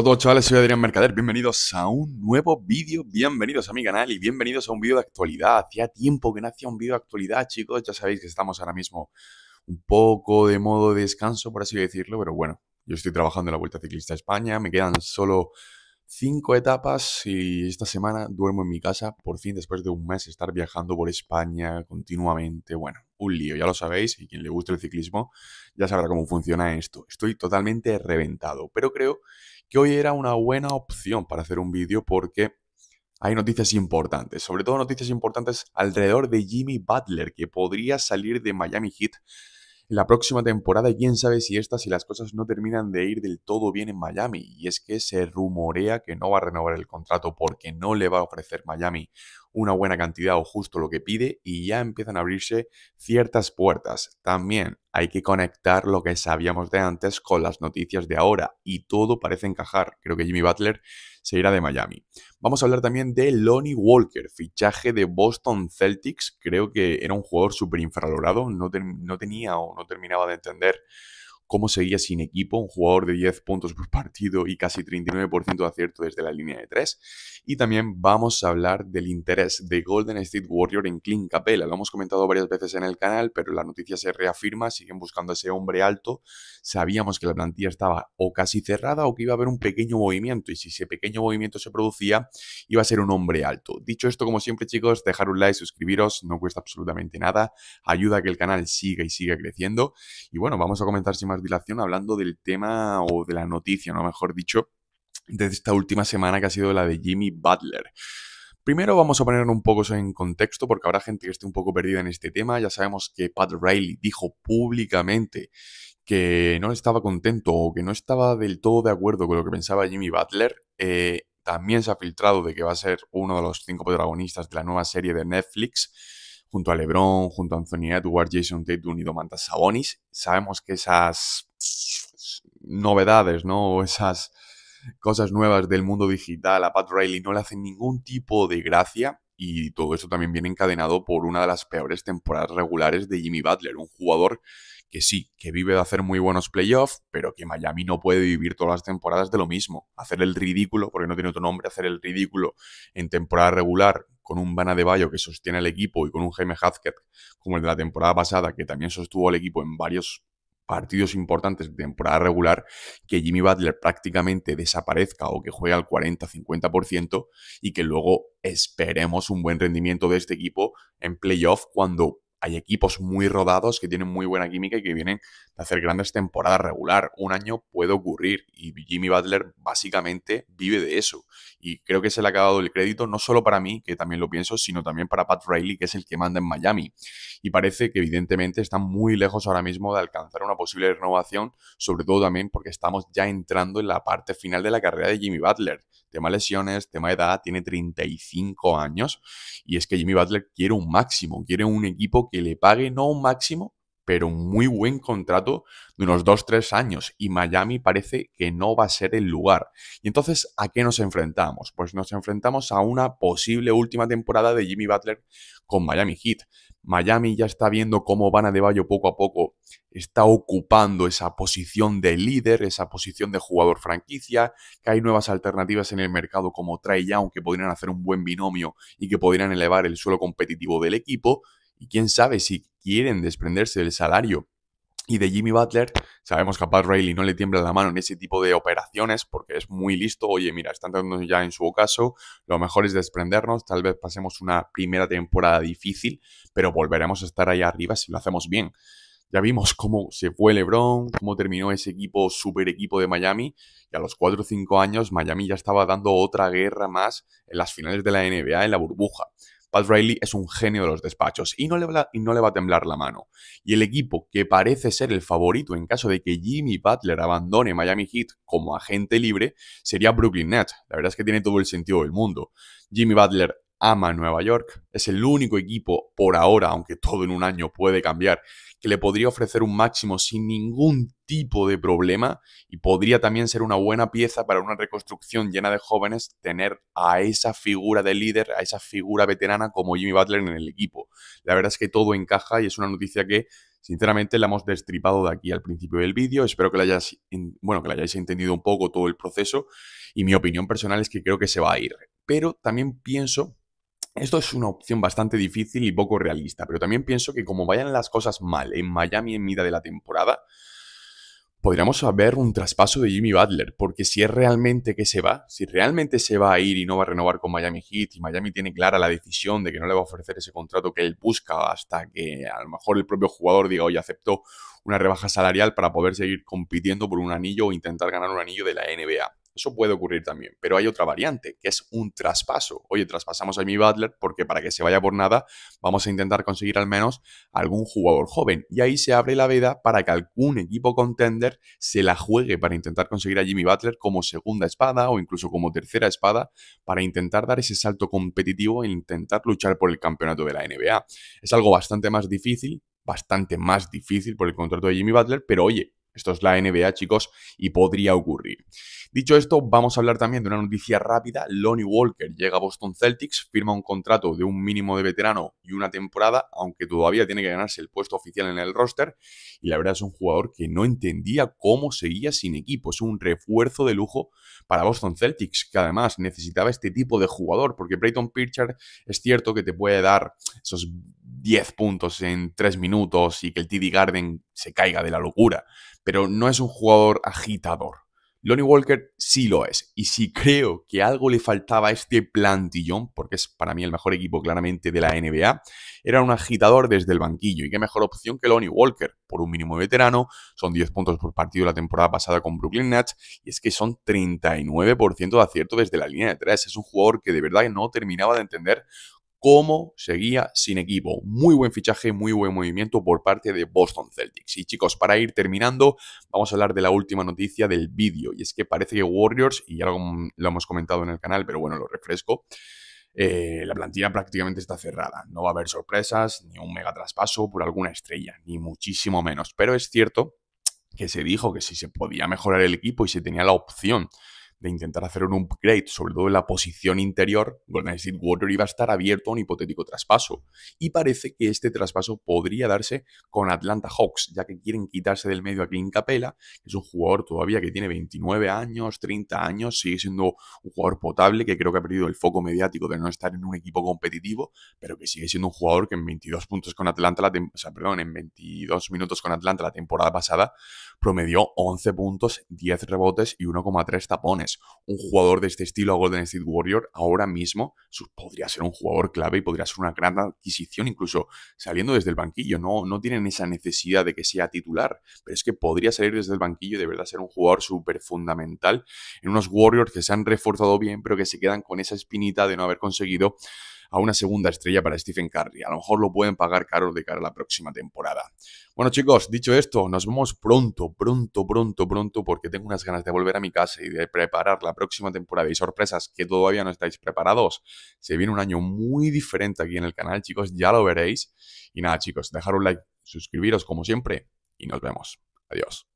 Hola chavales, soy Adrián Mercader, bienvenidos a un nuevo vídeo, bienvenidos a mi canal y bienvenidos a un vídeo de actualidad. Hacía tiempo que no hacía un vídeo de actualidad, chicos, ya sabéis que estamos ahora mismo un poco de modo de descanso, por así decirlo, pero bueno, yo estoy trabajando en la Vuelta Ciclista a España, me quedan solo cinco etapas y esta semana duermo en mi casa, por fin después de un mes estar viajando por España continuamente, bueno, un lío, ya lo sabéis, y quien le guste el ciclismo ya sabrá cómo funciona esto. Estoy totalmente reventado, pero creo que hoy era una buena opción para hacer un vídeo porque hay noticias importantes, sobre todo noticias importantes alrededor de Jimmy Butler, que podría salir de Miami Heat en la próxima temporada. y Quién sabe si estas y las cosas no terminan de ir del todo bien en Miami. Y es que se rumorea que no va a renovar el contrato porque no le va a ofrecer Miami una buena cantidad o justo lo que pide y ya empiezan a abrirse ciertas puertas. También hay que conectar lo que sabíamos de antes con las noticias de ahora y todo parece encajar. Creo que Jimmy Butler se irá de Miami. Vamos a hablar también de Lonnie Walker, fichaje de Boston Celtics. Creo que era un jugador súper infralorado, no, no tenía o no terminaba de entender cómo seguía sin equipo, un jugador de 10 puntos por partido y casi 39% de acierto desde la línea de 3. Y también vamos a hablar del interés de Golden State Warrior en Clint Capella. Lo hemos comentado varias veces en el canal, pero la noticia se reafirma, siguen buscando a ese hombre alto. Sabíamos que la plantilla estaba o casi cerrada o que iba a haber un pequeño movimiento y si ese pequeño movimiento se producía, iba a ser un hombre alto. Dicho esto, como siempre chicos, dejar un like, suscribiros, no cuesta absolutamente nada, ayuda a que el canal siga y siga creciendo. Y bueno, vamos a comentar sin más hablando del tema o de la noticia, ¿no? Mejor dicho, de esta última semana que ha sido la de Jimmy Butler. Primero vamos a poner un poco eso en contexto porque habrá gente que esté un poco perdida en este tema. Ya sabemos que Pat Riley dijo públicamente que no estaba contento o que no estaba del todo de acuerdo con lo que pensaba Jimmy Butler. Eh, también se ha filtrado de que va a ser uno de los cinco protagonistas de la nueva serie de Netflix junto a LeBron, junto a Anthony Edwards, Jason Tatum y Domantas Sabonis. Sabemos que esas novedades, ¿no? esas cosas nuevas del mundo digital a Pat Riley no le hacen ningún tipo de gracia y todo eso también viene encadenado por una de las peores temporadas regulares de Jimmy Butler, un jugador que sí, que vive de hacer muy buenos playoffs, pero que Miami no puede vivir todas las temporadas de lo mismo. Hacer el ridículo, porque no tiene otro nombre, hacer el ridículo en temporada regular con un Bana de Bayo que sostiene al equipo y con un Jaime Hazquet como el de la temporada pasada, que también sostuvo al equipo en varios partidos importantes de temporada regular, que Jimmy Butler prácticamente desaparezca o que juegue al 40-50% y que luego esperemos un buen rendimiento de este equipo en playoff cuando hay equipos muy rodados que tienen muy buena química y que vienen de hacer grandes temporadas regular. Un año puede ocurrir y Jimmy Butler básicamente vive de eso. Y creo que se le ha acabado el crédito no solo para mí, que también lo pienso, sino también para Pat Riley, que es el que manda en Miami. Y parece que evidentemente están muy lejos ahora mismo de alcanzar una posible renovación, sobre todo también porque estamos ya entrando en la parte final de la carrera de Jimmy Butler tema lesiones, tema edad, tiene 35 años y es que Jimmy Butler quiere un máximo, quiere un equipo que le pague no un máximo, pero un muy buen contrato de unos 2-3 años y Miami parece que no va a ser el lugar. Y entonces, ¿a qué nos enfrentamos? Pues nos enfrentamos a una posible última temporada de Jimmy Butler con Miami Heat. Miami ya está viendo cómo van a de Bayo poco a poco está ocupando esa posición de líder, esa posición de jugador franquicia, que hay nuevas alternativas en el mercado como Trae Young que podrían hacer un buen binomio y que podrían elevar el suelo competitivo del equipo. Y quién sabe si quieren desprenderse del salario y de Jimmy Butler, sabemos que a Pat Riley no le tiembla la mano en ese tipo de operaciones porque es muy listo. Oye, mira, están dando ya en su caso, lo mejor es desprendernos. Tal vez pasemos una primera temporada difícil, pero volveremos a estar ahí arriba si lo hacemos bien. Ya vimos cómo se fue LeBron, cómo terminó ese equipo, super equipo de Miami, y a los 4 o 5 años Miami ya estaba dando otra guerra más en las finales de la NBA, en la burbuja. Pat Riley es un genio de los despachos y no, le va, y no le va a temblar la mano. Y el equipo que parece ser el favorito en caso de que Jimmy Butler abandone Miami Heat como agente libre sería Brooklyn Nets. La verdad es que tiene todo el sentido del mundo. Jimmy Butler ama Nueva York. Es el único equipo por ahora, aunque todo en un año puede cambiar, que le podría ofrecer un máximo sin ningún tipo de problema y podría también ser una buena pieza para una reconstrucción llena de jóvenes tener a esa figura de líder, a esa figura veterana como Jimmy Butler en el equipo. La verdad es que todo encaja y es una noticia que Sinceramente la hemos destripado de aquí al principio del vídeo. Espero que la hayáis, bueno, que la hayáis entendido un poco todo el proceso. Y mi opinión personal es que creo que se va a ir. Pero también pienso esto es una opción bastante difícil y poco realista, pero también pienso que como vayan las cosas mal en Miami en mitad de la temporada, podríamos haber un traspaso de Jimmy Butler, porque si es realmente que se va, si realmente se va a ir y no va a renovar con Miami Heat, y Miami tiene clara la decisión de que no le va a ofrecer ese contrato que él busca hasta que a lo mejor el propio jugador diga, hoy aceptó una rebaja salarial para poder seguir compitiendo por un anillo o intentar ganar un anillo de la NBA. Eso puede ocurrir también. Pero hay otra variante, que es un traspaso. Oye, traspasamos a Jimmy Butler porque para que se vaya por nada, vamos a intentar conseguir al menos algún jugador joven. Y ahí se abre la veda para que algún equipo contender se la juegue para intentar conseguir a Jimmy Butler como segunda espada o incluso como tercera espada para intentar dar ese salto competitivo e intentar luchar por el campeonato de la NBA. Es algo bastante más difícil, bastante más difícil por el contrato de Jimmy Butler, pero oye, esto es la NBA, chicos, y podría ocurrir. Dicho esto, vamos a hablar también de una noticia rápida. Lonnie Walker llega a Boston Celtics, firma un contrato de un mínimo de veterano y una temporada, aunque todavía tiene que ganarse el puesto oficial en el roster. Y la verdad es un jugador que no entendía cómo seguía sin equipo. Es un refuerzo de lujo para Boston Celtics, que además necesitaba este tipo de jugador, porque Brayton Pitcher es cierto que te puede dar esos 10 puntos en 3 minutos y que el TD Garden se caiga de la locura pero no es un jugador agitador. Lonnie Walker sí lo es. Y si creo que algo le faltaba a este plantillón, porque es para mí el mejor equipo claramente de la NBA, era un agitador desde el banquillo. Y qué mejor opción que Lonnie Walker, por un mínimo veterano. Son 10 puntos por partido la temporada pasada con Brooklyn Nets. Y es que son 39% de acierto desde la línea de tres. Es un jugador que de verdad no terminaba de entender cómo seguía sin equipo. Muy buen fichaje, muy buen movimiento por parte de Boston Celtics. Y chicos, para ir terminando, vamos a hablar de la última noticia del vídeo. Y es que parece que Warriors, y ya lo, hemos comentado en el canal, pero bueno, lo refresco. Eh, la plantilla prácticamente está cerrada. No va a haber sorpresas, ni un mega traspaso por alguna estrella, ni muchísimo menos. Pero es cierto que se dijo que si se podía mejorar el equipo y se tenía la opción de intentar hacer un upgrade, sobre todo en la posición interior, Golden State Warrior iba a estar abierto a un hipotético traspaso. Y parece que este traspaso podría darse con Atlanta Hawks, ya que quieren quitarse del medio a Clint Capella, que es un jugador todavía que tiene 29 años, 30 años, sigue siendo un jugador potable, que creo que ha perdido el foco mediático de no estar en un equipo competitivo, pero que sigue siendo un jugador que en 22 puntos con Atlanta, la perdón, en 22 minutos con Atlanta la temporada pasada, promedió 11 puntos, 10 rebotes y 1,3 tapones un jugador de este estilo a Golden State Warrior ahora mismo, podría ser un jugador clave y podría ser una gran adquisición, incluso saliendo desde el banquillo. No, no tienen esa necesidad de que sea titular, pero es que podría salir desde el banquillo y de verdad ser un jugador súper fundamental en unos Warriors que se han reforzado bien, pero que se quedan con esa espinita de no haber conseguido a una segunda estrella para Stephen Curry. A lo mejor lo pueden pagar caro de cara a la próxima temporada. Bueno chicos, dicho esto, nos vemos pronto, pronto, pronto, pronto, porque tengo unas ganas de volver a mi casa y de preparar la próxima temporada y sorpresas que todavía no estáis preparados. Se viene un año muy diferente aquí en el canal, chicos, ya lo veréis. Y nada, chicos, dejar un like, suscribiros como siempre y nos vemos. Adiós.